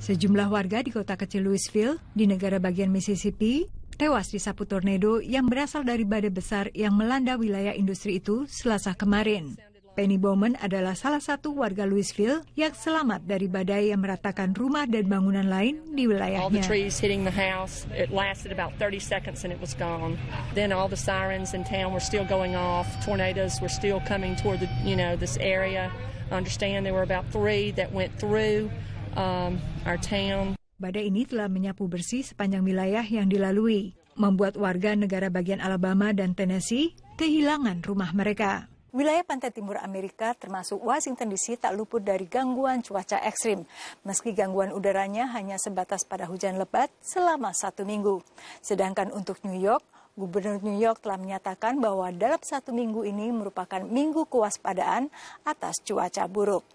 Sejumlah warga di kota kecil Louisville, di negara bagian Mississippi, tewas disapu tornado yang berasal dari badai besar yang melanda wilayah industri itu selasa kemarin. Penny Bowman adalah salah satu warga Louisville yang selamat dari badai yang meratakan rumah dan bangunan lain di wilayahnya. All understand there were about three that went through um, our town. Badai ini telah menyapu bersih sepanjang wilayah yang dilalui, membuat warga negara bagian Alabama dan Tennessee kehilangan rumah mereka. Wilayah pantai timur Amerika termasuk Washington DC tak luput dari gangguan cuaca ekstrim. Meski gangguan udaranya hanya sebatas pada hujan lebat selama satu minggu. Sedangkan untuk New York, Gubernur New York telah menyatakan bahwa dalam satu minggu ini merupakan minggu kewaspadaan atas cuaca buruk.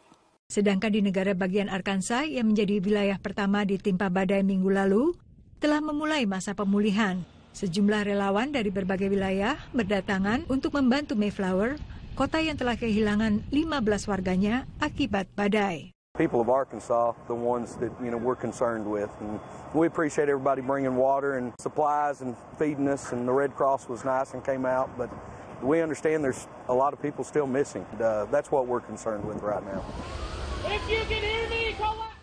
Sedangkan di negara bagian Arkansas yang menjadi wilayah pertama ditimpa badai minggu lalu, telah memulai masa pemulihan. Sejumlah relawan dari berbagai wilayah berdatangan untuk membantu Mayflower, kota yang telah kehilangan 15 warganya akibat badai. people of Arkansas, the ones that you know we're concerned with, and we appreciate everybody bringing water and supplies and feeding us. And the Red Cross was nice and came out, but we understand there's a lot of people still missing. And, uh, that's what we're concerned with right now.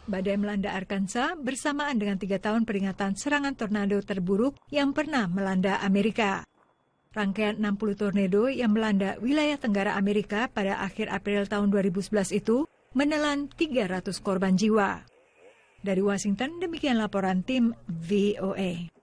Badai melanda Arkansas bersamaan dengan tiga tahun peringatan serangan tornado terburuk yang pernah melanda Amerika. Rangkaian 60 tornado yang melanda wilayah Tenggara Amerika pada akhir April tahun 2011 itu menelan 300 korban jiwa. Dari Washington, demikian laporan tim VOA. E.